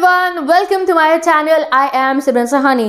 Everyone welcome to my channel I am Simran Sahani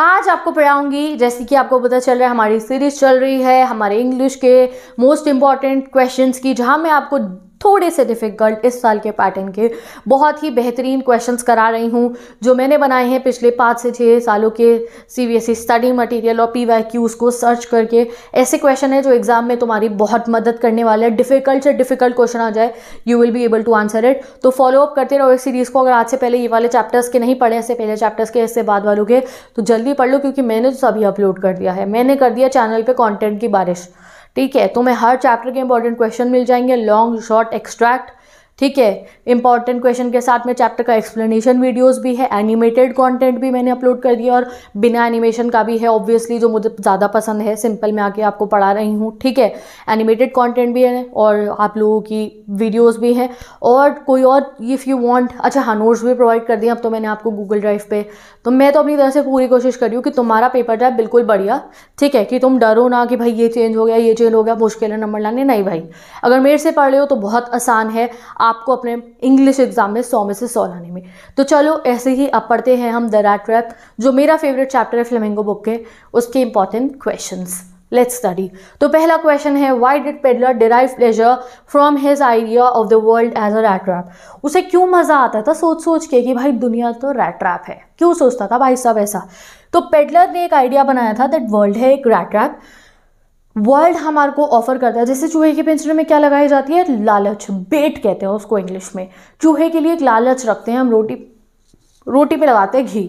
आज आपको पढ़ाऊंगी जैसे कि आपको पता चल रहा है हमारी सीरीज चल रही है हमारे इंग्लिश के मोस्ट इंपॉर्टेंट क्वेश्चंस की जहां मैं आपको थोड़े से डिफ़िकल्ट इस साल के पैटर्न के बहुत ही बेहतरीन क्वेश्चंस करा रही हूँ जो मैंने बनाए हैं पिछले पाँच से छः सालों के C B S E study material और पी वाई को सर्च करके ऐसे क्वेश्चन है जो एग्ज़ाम में तुम्हारी बहुत मदद करने वाले हैं डिफ़िकल्ट से डिफ़िकल्ट क्वेश्चन आ जाए you will be able to answer it तो फॉलोअप करते रहो इस सीरीज़ को अगर आज से पहले ये वाले चैप्टर्स के नहीं पढ़े ऐसे पहले चैप्टर्स के इससे बाद वालों के तो जल्दी पढ़ लो क्योंकि मैंने तो सभी अपलोड कर दिया है मैंने कर दिया चैनल पर कॉन्टेंट की बारिश ठीक है तुम्हें हर चैप्टर के इंपॉर्टेंट क्वेश्चन मिल जाएंगे लॉन्ग शॉर्ट एक्सट्रैक्ट ठीक है इंपॉर्टेंट क्वेश्चन के साथ में चैप्टर का एक्सप्लेनेशन वीडियोस भी है एनिमेटेड कंटेंट भी मैंने अपलोड कर दिया और बिना एनिमेशन का भी है ऑब्वियसली जो मुझे ज़्यादा पसंद है सिंपल मैं आके आपको पढ़ा रही हूँ ठीक है एनिमेटेड कंटेंट भी है और आप लोगों की वीडियोस भी हैं और कोई और इफ़ यू वॉन्ट अच्छा हाँ नोट्स भी प्रोवाइड कर दिए अब तो मैंने आपको गूगल ड्राइव पर तो मैं तो अपनी तरह से पूरी कोशिश करी हूँ कि तुम्हारा पेपर जाए बिल्कुल बढ़िया ठीक है कि तुम डरो ना कि भाई ये चेंज हो गया ये चेंज हो गया मुश्किल है नंबर लाने नहीं भाई अगर मेरे से पढ़ रहे हो तो बहुत आसान है आपको अपने इंग्लिश एग्जाम में सौ में से सौ लाने में तो चलो ऐसे ही अब पढ़ते हैं हम द एट जो मेरा फेवरेट चैप्टर है फ्लेमिंगो बुक के उसके इंपॉर्टेंट क्वेश्चन लेट स्टडी तो पहला क्वेश्चन है why did peddler derive pleasure from his idea of the world as a rat उसे क्यों मज़ा आता था सोच सोच के कि भाई दुनिया तो रैट है क्यों सोचता था भाई सब ऐसा तो पेडलर ने एक आइडिया बनाया था दैट वर्ल्ड है एक रैट वर्ल्ड हमारे को ऑफर करता है जैसे चूहे के पिंजरे में क्या लगाई जाती है लालच बेट कहते हैं उसको इंग्लिश में चूहे के लिए एक लालच रखते हैं हम रोटी रोटी पे लगाते हैं घी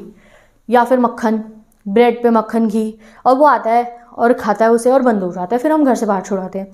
या फिर मक्खन ब्रेड पे मक्खन घी और वो आता है और खाता है उसे और बंद हो जाता है फिर हम घर से बाहर छुड़ाते हैं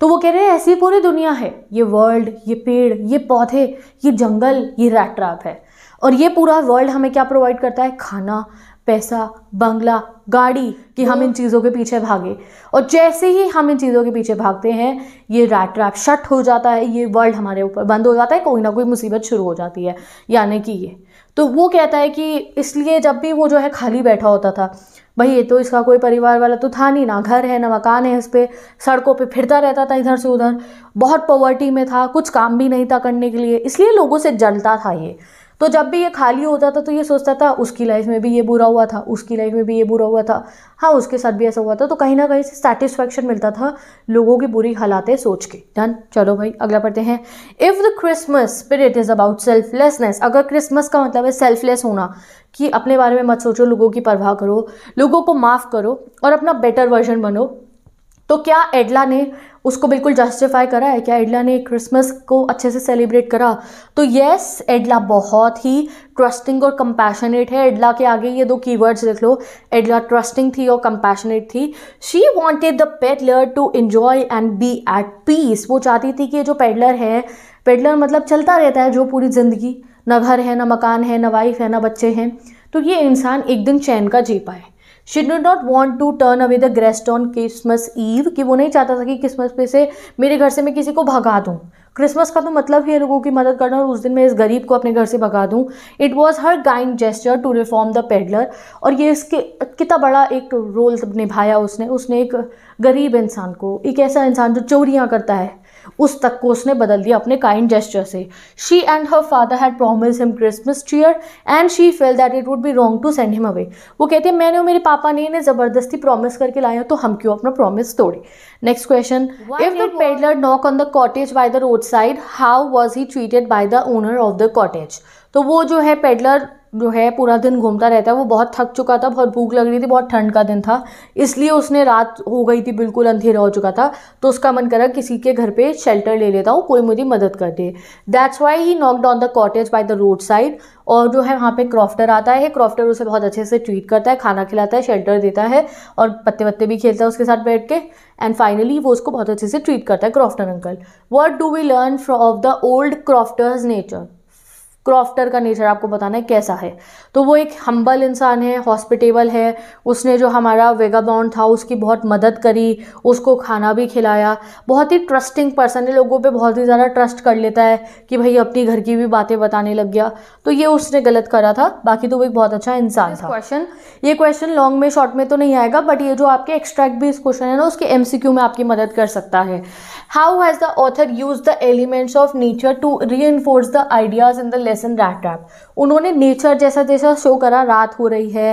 तो वो कह रहे हैं ऐसी पूरी दुनिया है ये वर्ल्ड ये पेड़ ये पौधे ये जंगल ये रैट है और ये पूरा वर्ल्ड हमें क्या प्रोवाइड करता है खाना पैसा बंगला गाड़ी कि हम इन हाँ। चीज़ों के पीछे भागे और जैसे ही हम इन चीज़ों के पीछे भागते हैं ये रैट रैप शट हो जाता है ये वर्ल्ड हमारे ऊपर बंद हो जाता है कोई ना कोई मुसीबत शुरू हो जाती है यानी कि ये तो वो कहता है कि इसलिए जब भी वो जो है खाली बैठा होता था भाई ये तो इसका कोई परिवार वाला तो था नहीं ना घर है ना मकान है इस पर सड़कों पे फिरता रहता था इधर से उधर बहुत पॉवर्टी में था कुछ काम भी नहीं था करने के लिए इसलिए लोगों से जलता था ये तो जब भी ये खाली होता था तो ये सोचता था उसकी लाइफ में भी ये बुरा हुआ था उसकी लाइफ में भी ये बुरा हुआ था हाँ उसके साथ भी ऐसा हुआ था तो कहीं ना कहीं से सेटिस्फेक्शन मिलता था लोगों की बुरी हालातें सोच के डन चलो भाई अगला पढ़ते हैं if the Christmas spirit is about selflessness अगर क्रिसमस का मतलब है सेल्फलेस होना कि अपने बारे में मत सोचो लोगों की परवाह करो लोगों को माफ़ करो और अपना बेटर वर्जन बनो तो क्या एडला ने उसको बिल्कुल जस्टिफाई करा है क्या एडला ने क्रिसमस को अच्छे से सेलिब्रेट करा तो यस एडला बहुत ही ट्रस्टिंग और कंपैशनेट है एडला के आगे ये दो कीवर्ड्स लिख लो एडला ट्रस्टिंग थी और कंपैशनेट थी she wanted the peddler to enjoy and be at peace वो चाहती थी कि जो पेडलर है पेडलर मतलब चलता रहता है जो पूरी ज़िंदगी ना घर है ना मकान है ना वाइफ है ना बच्चे हैं तो ये इंसान एक दिन चैन का जी पाए she do not want to turn away the guest on Christmas Eve कि वो नहीं चाहता था कि क्रिसमस पे से मेरे घर से मैं किसी को भगा दूँ क्रिसमस का तो मतलब ही है लोगों की मदद करना और उस दिन मैं इस गरीब को अपने घर से भगा दूँ it was her kind gesture to reform the peddler और ये इसके कितना बड़ा एक रोल निभाया उसने उसने एक गरीब इंसान को एक ऐसा इंसान जो चोरियाँ करता है उस तक को उसने बदल दिया अपने काइंड जेस्टर से she and her father had promise him Christmas cheer and she felt that it would be wrong to send him away वो कहते हैं मैंने और मेरे पापा ने इन्हें ज़बरदस्ती प्रॉमिस करके लाया तो हम क्यों अपना प्रॉमिस तोड़े next question if the peddler knock on the cottage by the road side how was he treated by the owner of the cottage तो वो जो है पेडलर जो है पूरा दिन घूमता रहता है वो बहुत थक चुका था बहुत भूख लग रही थी बहुत ठंड का दिन था इसलिए उसने रात हो गई थी बिल्कुल अंधेरा हो चुका था तो उसका मन करा किसी के घर पे शेल्टर ले लेता हूँ कोई मुझे मदद कर दे that's why he knock on the cottage by the road side और जो है वहाँ पे क्रॉफ्टर आता है क्रॉफ्टर उसे बहुत अच्छे से ट्रीट करता है खाना खिलाता है शेल्टर देता है और पत्ते पत्ते भी खेलता है उसके साथ बैठ के एंड फाइनली वो उसको बहुत अच्छे से ट्रीट करता है crofter uncle what do we learn from of the old crofter's nature crofter का नेचर आपको बताना है कैसा है तो वो एक हम्बल इंसान है हॉस्पिटेबल है उसने जो हमारा वेगाबॉन्ड था उसकी बहुत मदद करी उसको खाना भी खिलाया बहुत ही ट्रस्टिंग पर्सन है लोगों पे बहुत ही ज़्यादा ट्रस्ट कर लेता है कि भाई अपनी घर की भी बातें बताने लग गया तो ये उसने गलत करा था बाकी तो वो एक बहुत अच्छा इंसान था क्वेश्चन ये क्वेश्चन लॉन्ग में शॉर्ट में तो नहीं आएगा बट ये जो आपके एक्सट्रैक्ट भी इस क्वेश्चन है ना उसके एम में आपकी मदद कर सकता है how has the author used the elements of nature to reinforce the ideas in the lesson rat trap उन्होंने नेचर जैसा जैसा शो करा रात हो रही है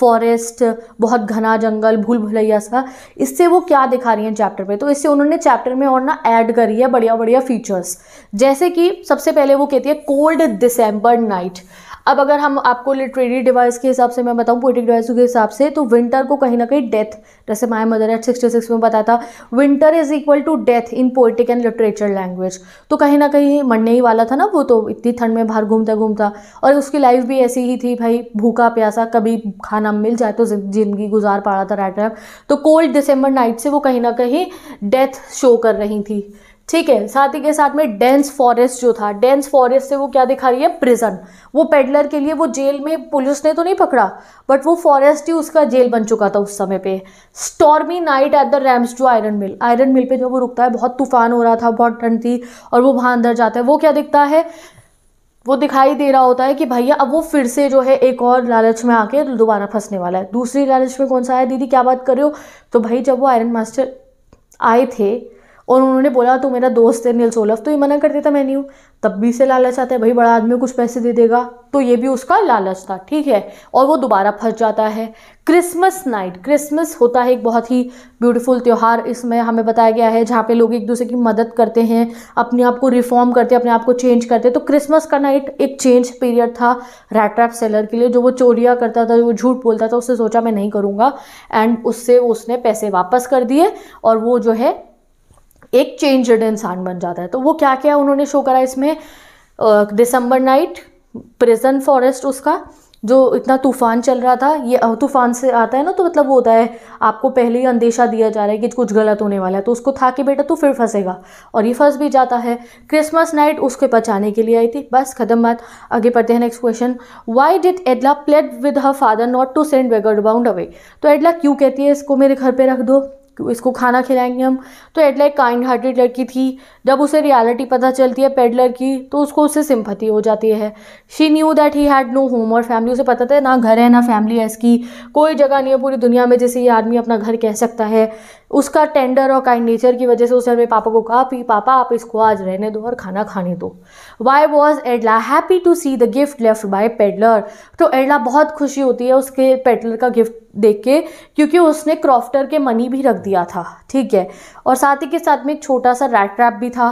फॉरेस्ट बहुत घना जंगल भूल भुलैया सा इससे वो क्या दिखा रही हैं चैप्टर पे तो इससे उन्होंने चैप्टर में और ना ऐड करी है बढ़िया बढ़िया फीचर्स जैसे कि सबसे पहले वो कहती है कोल्ड दिसंबर नाइट अब अगर हम आपको लिटरेरी डिवाइस के हिसाब से मैं बताऊँ पोइटिक डिवाइस के हिसाब से तो विंटर को कहीं ना कहीं डेथ जैसे my mother at sixty six में बताया था winter is equal to death in poetic and literature language तो कहीं ना कहीं मरने ही वाला था ना वो तो इतनी ठंड में बाहर घूमता घूमता और उसकी लाइफ भी ऐसी ही थी भाई भूखा प्यासा कभी खाना मिल जाए तो जिंदगी गुजार पा रहा था रैट तो कोल्ड दिसंबर नाइट से वो कहीं ना कहीं डेथ शो कर रही थी ठीक है साथ ही के साथ में डेंस फॉरेस्ट जो था डेंस फॉरेस्ट से वो क्या दिखा रही है प्रिजन वो पेडलर के लिए वो जेल में पुलिस ने तो नहीं पकड़ा बट वो फॉरेस्ट ही उसका जेल बन चुका था उस समय पे stormy night at the rams जो आयरन मिल आयरन मिल पे जब वो रुकता है बहुत तूफान हो रहा था बहुत ठंड थी और वो वहाँ अंदर जाता है वो क्या दिखता है वो दिखाई दे रहा होता है कि भैया अब वो फिर से जो है एक और लालच में आके दोबारा फंसने वाला है दूसरी लालच में कौन सा है दीदी क्या बात कर रहे हो तो भाई जब वो आयरन मास्टर आए थे और उन्होंने बोला तो मेरा दोस्त है नील सोलफ तो ये मना कर देता मैं नहीं हूँ तब भी से लालच आता है भाई बड़ा आदमी कुछ पैसे दे देगा तो ये भी उसका लालच था ठीक है और वो दोबारा फंस जाता है क्रिसमस नाइट क्रिसमस होता है एक बहुत ही ब्यूटीफुल त्यौहार इसमें हमें बताया गया है जहाँ पे लोग एक दूसरे की मदद करते हैं अपने आप को रिफॉर्म करते हैं अपने आप को चेंज करते हैं तो क्रिसमस का नाइट एक चेंज पीरियड था रैट रैप सेलर के लिए जो वो चोरियाँ करता था जो वो झूठ बोलता था उससे सोचा मैं नहीं करूँगा एंड उससे उसने पैसे वापस कर दिए और वो जो है एक चेंजड इंसान बन जाता है तो वो क्या क्या उन्होंने शो करा इसमें दिसंबर नाइट प्रेजेंट फॉरेस्ट उसका जो इतना तूफान चल रहा था ये तूफान से आता है ना तो मतलब वो होता है आपको पहले ही अंदेशा दिया जा रहा है कि कुछ गलत होने वाला है तो उसको था कि बेटा तू फिर फंसेगा और ये फंस भी जाता है क्रिसमस नाइट उसके बचाने के लिए आई थी बस खत्म बात आगे पढ़ते हैं next question why did Edla plead with her father not to send vagabond away तो एडला क्यों कहती है इसको मेरे घर पर रख दो इसको खाना खिलाएंगे हम तो एक काइंड हार्टेड लड़की थी जब उसे रियलिटी पता चलती है पेडलर की तो उसको उससे सिंपथी हो जाती है she knew that he had no home और फैमिली उसे पता था ना घर है ना फैमिली है इसकी कोई जगह नहीं है पूरी दुनिया में जैसे ये आदमी अपना घर कह सकता है उसका टेंडर और काइंड नेचर की वजह से उसने अपने पापा को कहा कि पापा आप इसको आज रहने दो और खाना खाने दो why was Edla happy to see the gift left by peddler तो एडला बहुत खुशी होती है उसके पेडलर का गिफ्ट देख के क्योंकि उसने क्रॉफ्टर के मनी भी रख दिया था ठीक है और साथ ही के साथ में एक छोटा सा रैट ट्रैप भी था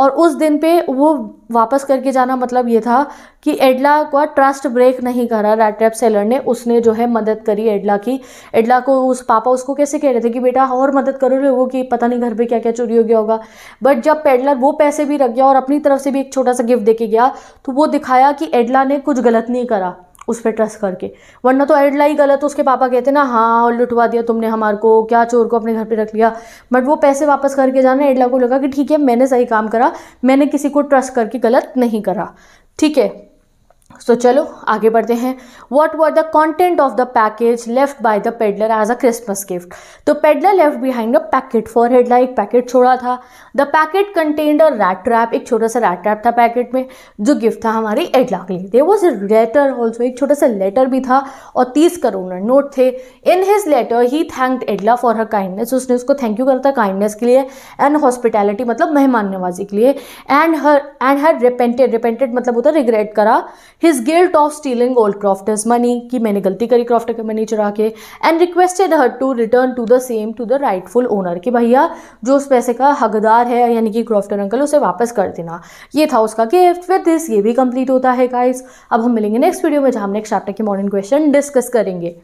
और उस दिन पे वो वापस करके जाना मतलब ये था कि एडला का ट्रस्ट ब्रेक नहीं करा रैट रैप सेलर ने उसने जो है मदद करी एडला की एडला को उस पापा उसको कैसे कह रहे थे कि बेटा और मदद करो लोगों की पता नहीं घर पे क्या क्या चोरी हो गया होगा बट जब पेडलर वो पैसे भी रख गया और अपनी तरफ से भी एक छोटा सा गिफ्ट दे के गया तो वो दिखाया कि एडला ने कुछ गलत नहीं करा उस पर ट्रस्ट करके वरना तो एडला ही गलत उसके पापा कहते ना हाँ और लुटवा दिया तुमने हमारे को क्या चोर को अपने घर पे रख लिया बट वो पैसे वापस करके जाना एडला को लगा कि ठीक है मैंने सही काम करा मैंने किसी को ट्रस्ट करके गलत नहीं करा ठीक है सो so, चलो आगे बढ़ते हैं what were the content of the package left by the peddler as a Christmas gift तो peddler left behind a packet for her like packet छोड़ा था the packet contained a rat trap एक छोटा सा रैट ट्रैप था packet में जो gift था हमारी एडला के लिए दे वॉज लेटर ऑल्सो एक छोटा सा लेटर भी था और तीस करोड़ नोट थे in his letter he thanked Edla for her kindness उसने उसको थैंक यू करा था काइंडनेस के लिए एंड हॉस्पिटैलिटी मतलब मेहमान नवाजी के लिए and her and her repented repented मतलब होता रिग्रेट करा his guilt of stealing old Crofter's money कि मैंने गलती करी क्रॉफ्टर का मनी चुरा के and requested her to return to the same to the rightful owner कि भैया जो उस पैसे का हकदार है यानी कि क्रॉफ्टर अंकल उसे वापस कर देना ये था उसका गिफ्ट विद दिस ये भी कंप्लीट होता है गाइज अब हम मिलेंगे नेक्स्ट वीडियो में जहाँ हम नेक्स्ट चैप्टर के मॉडर्न क्वेश्चन डिस्कस करेंगे